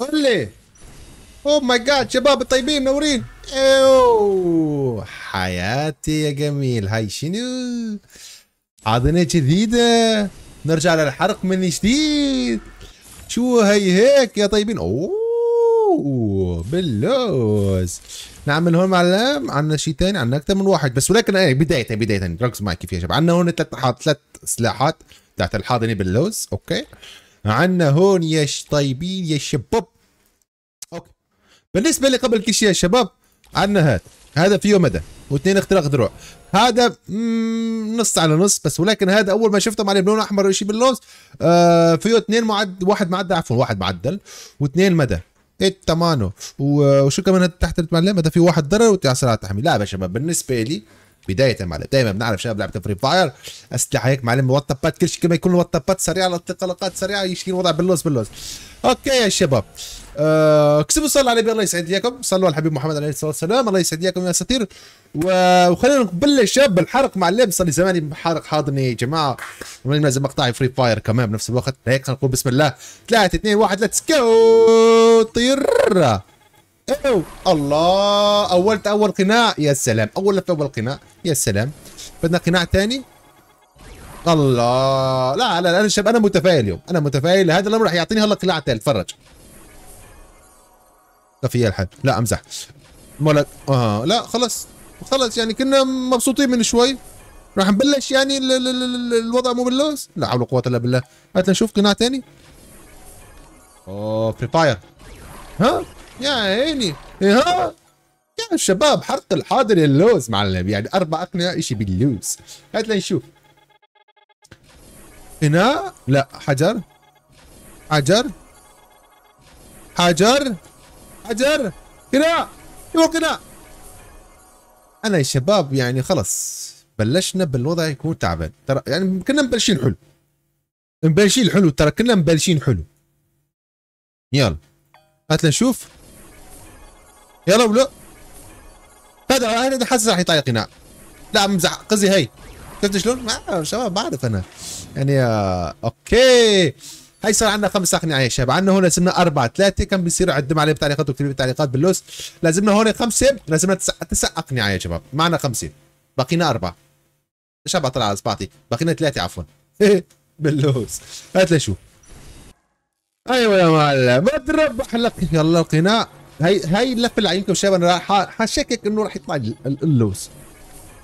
هلي اوه ماي جاد شباب الطيبين منورين اوه حياتي يا جميل هاي شنو عاضنة جديدة نرجع للحرق من جديد شو هي هيك يا طيبين اوه باللوز نعمل هون معلم عندنا شيء ثاني عندنا اكثر من واحد بس ولكن ايه بداية بداية ركز معي كيف يا شباب عندنا هون ثلاث ثلاث سلاحات تحت الحاضنة باللوز اوكي عنا هون يا طيبين يا شباب اوكي بالنسبه لي قبل كل شيء يا شباب عنا هذا هذا فيه مدى واثنين اختراق دروع هذا نص على نص بس ولكن هذا اول ما شفته مع بلون احمر شيء باللوز آه فيه اثنين معد واحد معدل عفوا واحد معدل واثنين مدى ايه تمانو وشو كمان تحت المعلم هذا في واحد ضرر وتعسر على التحميل لا يا شباب بالنسبه لي بدايه معلم دائما بنعرف شباب لعبه فري فاير اسلحه هيك معلم وطبات كل شيء كما يكون وطبات سريعه الانطلاقات سريعه يشيل الوضع باللوز باللوز اوكي يا شباب آه كسبوا صلوا على النبي الله يسعد اياكم صلوا على الحبيب محمد عليه الصلاه والسلام الله يسعد اياكم يا اساطير وخلينا نبلش شباب بالحرق معلم صار لي زماني بحرق حاضني يا جماعه لازم اقطع فري فاير كمان بنفس الوقت هيك نقول بسم الله 3 2 1 ليتس جو طير أو إيوه. الله اولت اول قناع يا سلام أول لفة اول قناع يا سلام بدنا قناع ثاني الله لا لا انا شاب انا متفائل اليوم انا متفائل هذا الامر راح يعطيني هلا قناع ثالث تفرج يا الحد لا امزح مولد اه لا خلص خلص يعني كنا مبسوطين من شوي راح نبلش يعني ال ال ال الوضع مو باللوز لا حول ولا قوه الا بالله هات نشوف قناع ثاني اوه فري فاير ها يا عيني إيه، ها يا شباب حرق الحاضر اللوز معلم يعني اربع اقنعه شيء باللوز هات لنشوف هنا لا حجر حجر حجر حجر هنا يبغى هنا انا يا شباب يعني خلص بلشنا بالوضع يكون تعبان ترى يعني كنا مبلشين حلو مبلشين حلو ترى كنا مبلشين حلو يلا هات لنشوف يلا بلو هذا انا حاسس راح هنا لا امزح قصدي هي شفت شلون؟ ما شباب بعرف انا يعني آه اوكي هاي صار عندنا خمس اقنعه يا شباب عندنا هنا لازمنا اربع ثلاثه كم بيصير عدم عليه بتعليقات واكتب لي بالتعليقات باللوس لازمنا هون خمسه لازمنا تسع تسع اقنعه يا شباب معنا خمسه بقينا اربع شباب طلع اصبعتي بقينا ثلاثه عفوا باللوس هات لشو ايوه يا معلم اضرب لك يلا القناع هاي هاي اللفه اللي عينكم شباب انا حشكك انه راح يطلع اللوز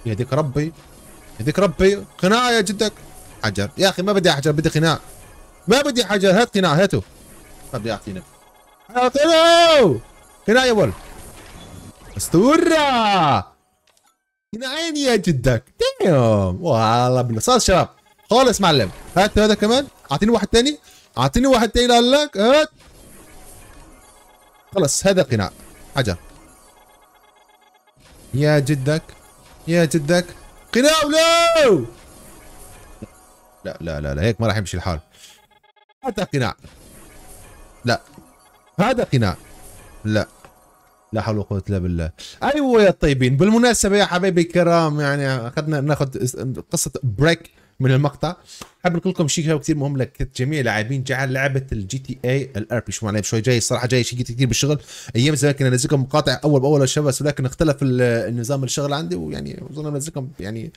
يهديك ربي يهديك ربي قناع يا جدك حجر يا اخي ما بدي حجر بدي قناع ما بدي حجر هات قناع هاته طب يعطينا اعطينا قناع يا ول اسطوره قناعين يا جدك دايم والله بالله صار شباب خالص معلم هات هذا كمان اعطيني واحد ثاني اعطيني واحد ثاني لك هات خلاص هذا قناع حجر يا جدك يا جدك قناع لا لا لا لا, لا. هيك ما راح يمشي الحال هذا قناع لا هذا قناع لا لا حول ولا قوه الا بالله ايوه يا طيبين بالمناسبه يا حبايبي الكرام يعني اخذنا ناخذ قصه بريك من المقطع حاب نقول لكم شيء كثير مهم جميع لاعبين جعل لعبه الجي تي اي الار بي شو شوي جاي الصراحه جاي شيء كثير بالشغل ايام زمان كنا ننزلكم مقاطع اول باول الشباب ولكن اختلف النظام الشغل عندي ويعني اظن بنزلكم يعني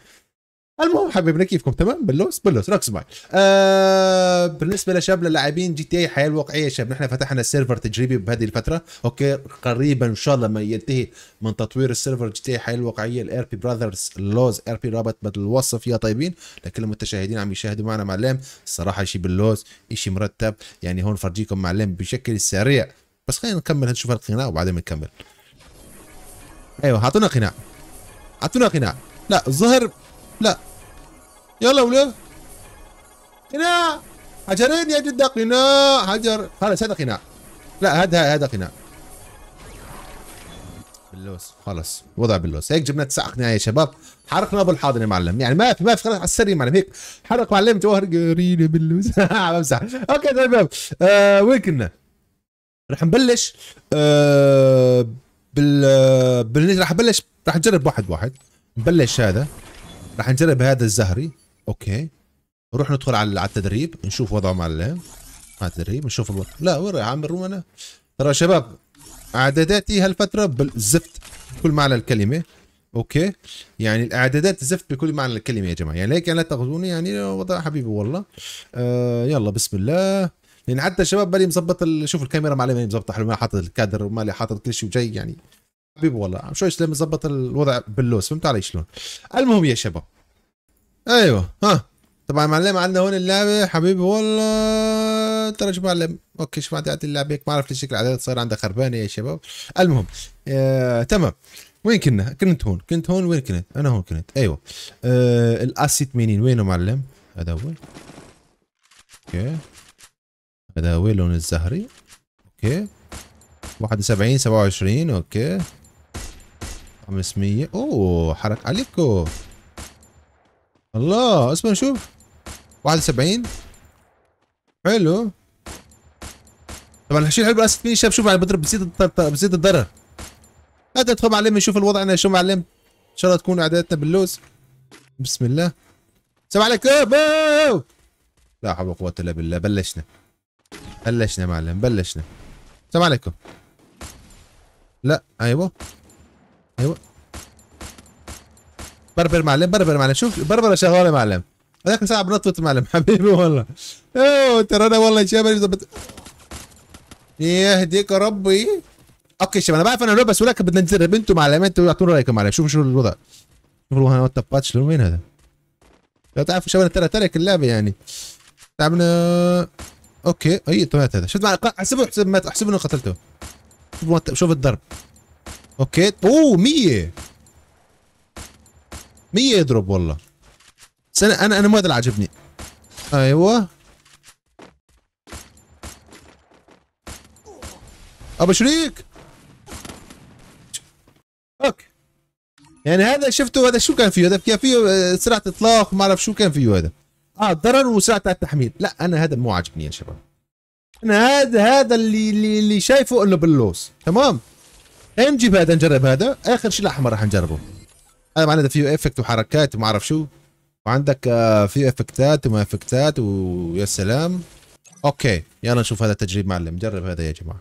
المهم حبيبنا كيفكم تمام بلوس بلوس روك سمايل آه بالنسبه لشباب للاعبين جي تي اي حياه واقعيه شباب نحن فتحنا سيرفر تجريبي بهذه الفتره اوكي قريبا ان شاء الله ما ينتهي من تطوير السيرفر جي تي اي حياه واقعيه الار بي براذرز لوز ار بي رابط بدل الوصف يا طيبين لكل المتشاهدين عم يشاهدوا معنا معلم الصراحه شيء باللوز شيء مرتب يعني هون فرجيكم معلم بشكل سريع بس خلينا نكمل نشوف القناع وبعدين نكمل ايوه اعطونا قناع اعطونا قناع لا الظهر لا يلا ولف قناع حجرين يا جدة قناع حجر خلاص هذا قناع لا هذا هذا قناع باللوس خلاص وضع باللوس هيك جبنا تسع قناع يا شباب حرقنا ابو يا معلم يعني ما في ما في خلاص على السريع معلم هيك حرق معلم جوهر قرينه باللوس بمزح اوكي تمام طيب، طيب. آه وين كنا؟ رح نبلش آه بال راح رح راح رح نجرب واحد واحد نبلش هذا رح نجرب هذا الزهري اوكي نروح ندخل على التدريب نشوف وضعه مع على التدريب نشوف الوضع. لا وين يا عم الرومنا ترى يا شباب اعداداتي هالفتره بالزفت بكل معنى الكلمه اوكي يعني الاعدادات زفت بكل معنى الكلمه يا جماعه يعني هيك لا تاخذوني يعني وضع حبيبي والله آه يلا بسم الله يعني حتى شباب بالي مظبط شوف الكاميرا مالي ماني مظبطه حلو ما حاطط الكادر ومالي حاطط كل شيء وجاي يعني حبيبي والله شوي شوي مظبط الوضع باللوس فهمت علي شلون المهم يا شباب ايوه ها طبعا معلم عندنا هون اللعبه حبيبي والله ترى شو معلم اوكي شو بعد اللعبه هيك ما اعرف ليش شكل الاعداد صار عندها خربانه يا شباب المهم آه، تمام وين كنا؟ كنت هون كنت هون وين كنت؟ انا هون كنت ايوه آه، الاسيت 80 وينه معلم؟ هذا هو اوكي هذا هو اللون الزهري اوكي 71 27 اوكي 500 اوه حرك عليكم الله اسمع شوف 71 حلو طبعا الشيء الحلو بالاسف في شاب شوف على بضرب بزيد بزيد الضرر هذا ندخل معلم نشوف الوضع انا شو معلم ان شاء الله تكون عاداتنا باللوز بسم الله السلام عليكم لا حول ولا قوه الا بالله بلشنا بلشنا معلم بلشنا السلام عليكم لا ايوه ايوه بربر معلم بربر معلم شوف بربره شغاله معلم هذاك ساعه بنطط معلم حبيبي والله اوه ترى انا والله شباب بت... يهديك ربي اوكي شباب انا بعرف انا بس ولكن بدنا نجرب انتم معلم انتم اعطونا رايكم معلم شوفوا شو الوضع شوفوا انا تباتش وين هذا لو تعرفوا شباب ترى ترك اللعبه يعني تعبنا طيب، اوكي اي طلعت هذا شفت معلم احسبه احسب مات احسب انه قتلته شوف الضرب اوكي اوه 100 مية يضرب والله بس انا انا انا ما هذا اللي عاجبني ايوه ابو شريك اوكي يعني هذا شفته هذا شو كان فيه هذا كان فيه سرعه آه، اطلاق ما اعرف شو كان فيه هذا اه ضرر وسرعه التحميل لا انا هذا مو عاجبني يا شباب انا هذا هذا اللي اللي شايفه انه باللوس تمام نجيب هذا نجرب هذا اخر شيء الاحمر راح نجربه هذا معناته فيه افكت وحركات وما اعرف شو وعندك آه، فيه افكتات وما افكتات ويا سلام اوكي يلا نشوف هذا التجريب معلم جرب هذا يا جماعه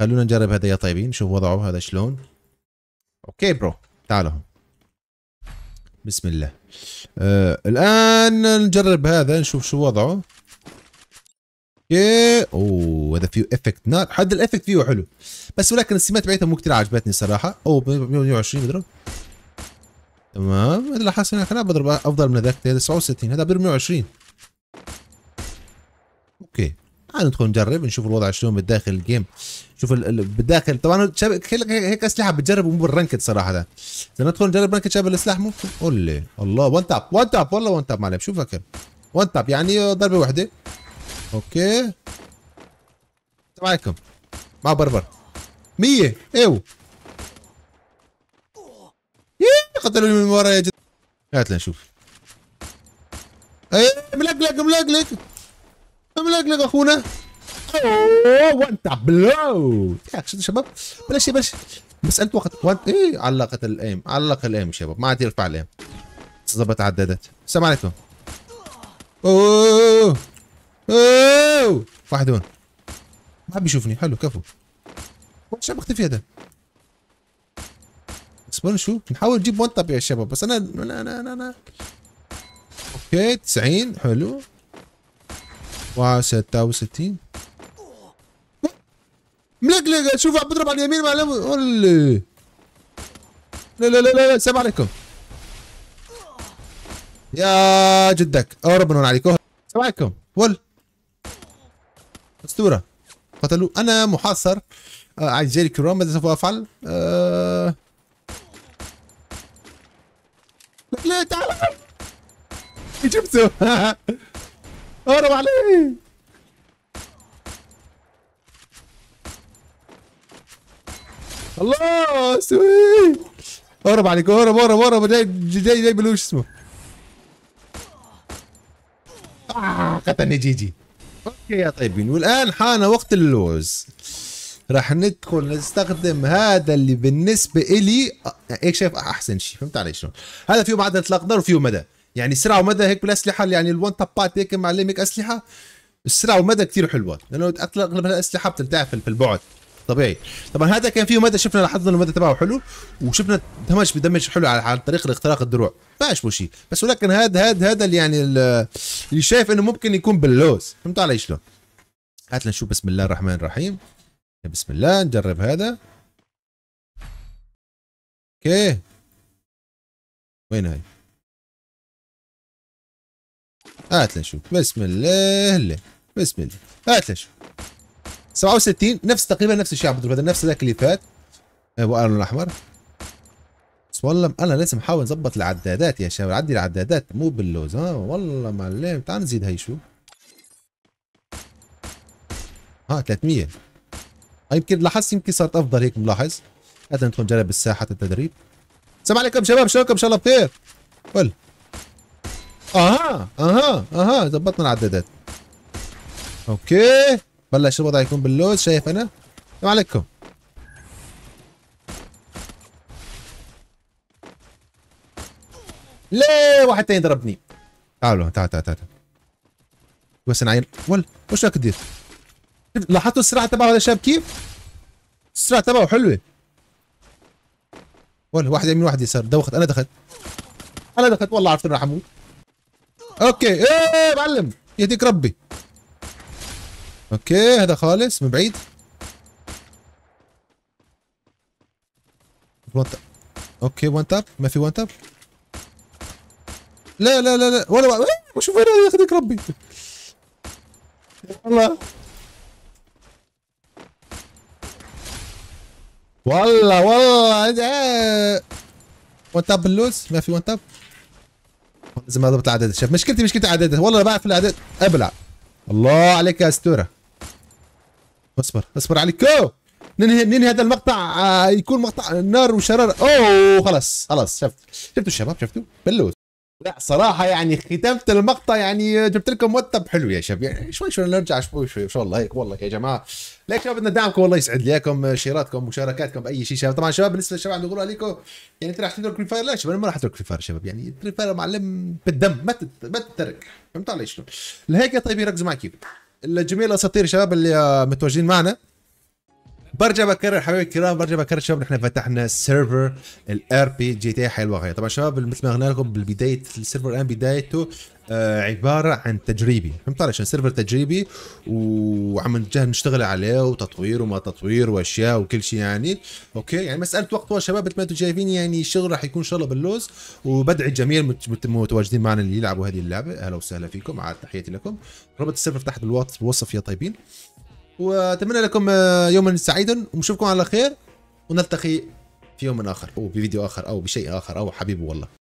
خلونا نجرب هذا يا طيبين نشوف وضعه هذا شلون اوكي برو تعالوا بسم الله آه الان نجرب هذا نشوف شو وضعه اوكي اوه هذا فيه افكت نار حد الافكت فيه حلو بس ولكن السمات بتاعتها مو كثير عجبتني صراحه او 120 مدري تمام هذا لاحظ هنا خلينا بضرب افضل من هذاك هذا 69 هذا بضرب 120 اوكي تعال ندخل نجرب نشوف الوضع شلون بالداخل الجيم شوف ال... ال... بالداخل طبعا هيك اسلحه بتجرب مو بالرنكد صراحه اذا ندخل نجرب رانكد شباب السلاح ممكن قول الله وان تاب وان تاب والله وان تاب معلم شوف فكر وان تاب يعني ضربه واحده اوكي السلام عليكم مع بربر 100 ايوه قتلوا من ورا يا جد هات لنشوف اي ملقلق ملقلق ملقلق اخونا اوه وانت بلو ياك شباب بلاش بلاش مساله وقت وانت ايه علقت الايم علق الايم شباب ما عاد يرفع الايم ظبط عددت السلام عليكم اوه اوه واحد هون ما بيشوفني حلو كفو شو عم بختفي هذا اصبروا شو نحاول نجيب وان تاب يا شباب بس انا انا انا انا, اوكي 90 حلو 66 ملقلق شوف عم بضرب على اليمين مع لا لا لا لا لا السلام عليكم يا جدك اهرب من عليك السلام عليكم ول اسطوره قتلوا انا محاصر آه جيري كرام ماذا سوف افعل؟ آه ليه تعال جبته اهرب عليه الله سوي اهرب عليك اهرب اهرب اهرب جاي جاي جاي بلوش اسمه آه قتلني جيجي اوكي يا طيبين والان حان وقت اللوز راح ندخل نستخدم هذا اللي بالنسبه الي آه، هيك شايف احسن شيء فهمت علي شلون هذا فيه معدل اطلاق نار وفيه مدى يعني سرعه ومدى هيك بالاسلحه يعني الون تبات هيك معلم هيك اسلحه السرعه ومدى كثير حلوه لانه اغلب الاسلحه بتنتهي في البعد طبيعي طبعا هذا كان فيه مدى شفنا لاحظنا المدى تبعه حلو وشفنا دمج بدمج حلو على, على طريق اختراق الدروع ما اشبه شيء بس ولكن هذا هذا هذا اللي يعني اللي شايف انه ممكن يكون باللوز فهمت علي شلون هات لنشوف بسم الله الرحمن الرحيم بسم الله نجرب هذا اوكي وين هاي هات لنشوف بسم الله الله بسم الله هات لنشوف 67 نفس تقريبا نفس الشيء عبد بضرب هذا نفس ذاك اللي فات ابو أه، قرن الاحمر بس والله انا لازم احاول اظبط العدادات يا شباب عدي العدادات مو باللوز ها والله معلم تعال نزيد هي شو ها 300 يمكن لاحظت يمكن صارت افضل هيك ملاحظ هذا ندخل نجرب الساحه التدريب السلام عليكم شباب شلونكم ان شاء الله بخير قول اها اها اها ظبطنا العدادات اوكي بلش الوضع يكون باللوز شايف انا السلام عليكم ليه واحد تاني ضربني تعالوا تعال تعال تعال بس نعين ول وش راك تدير لاحظتوا السرعه تبعه هذا الشاب كيف؟ السرعه تبعه حلوه ولا واحد يمين واحد يسار دوخت انا دخلت انا دخلت والله عرفت انه راح اموت اوكي ايه معلم يهديك ربي اوكي هذا خالص من بعيد اوكي وان تاب ما في وان تاب لا لا لا لا ولا ولا إيه، شوف يا يهديك ربي والله والله والله وان تاب باللوز ما في وان تاب لازم اضبط العدد شوف مشكلتي مشكلتي عدد والله بعرف العدد ابلع الله عليك يا استوره اصبر اصبر عليك كو ننهي ننهي هذا المقطع آه، يكون مقطع نار وشراره اوه خلاص خلاص شفت شفتوا الشباب شفتوا بلوز لا صراحة يعني ختامة المقطع يعني جبت لكم مرتب حلو يا شباب يعني شوي شوي نرجع شوي شوي ان شاء الله هيك إيه، والله يا جماعة ليك شباب بدنا دعمكم والله يسعد لي اياكم شيراتكم مشاركاتكم بأي شيء شباب طبعا شباب بالنسبة للشباب عم بيقولوا عليكم يعني انت راح تترك فري فاير لا شباب ما راح اترك فري فاير شباب يعني فري فاير معلم بالدم ما ما تترك فهمت علي شلون؟ لهيك يا طيب يركزوا معي الجميع الاساطير شباب اللي متواجدين معنا برجع بكرر حبايبي الكرام برجع بكرر شباب نحن فتحنا سيرفر الار بي جي تي حي غير طبعا شباب مثل ما قلنا لكم بالبدايه السيرفر الان بدايته آه عباره عن تجريبي فهمت علي عشان سيرفر تجريبي وعم نشتغل عليه وتطوير وما تطوير واشياء وكل شيء يعني اوكي يعني مساله وقت شباب مثل ما انتم شايفين يعني شغل راح يكون ان شاء الله باللوز وبدعي الجميع المتواجدين معنا اللي يلعبوا هذه اللعبه اهلا وسهلا فيكم عاد تحياتي لكم رابط السيرفر تحت بالوصف يا طيبين واتمنى لكم آه، يوما سعيدا ونشوفكم على خير ونلتقي في يوم اخر او بفيديو اخر او بشيء اخر او حبيبي والله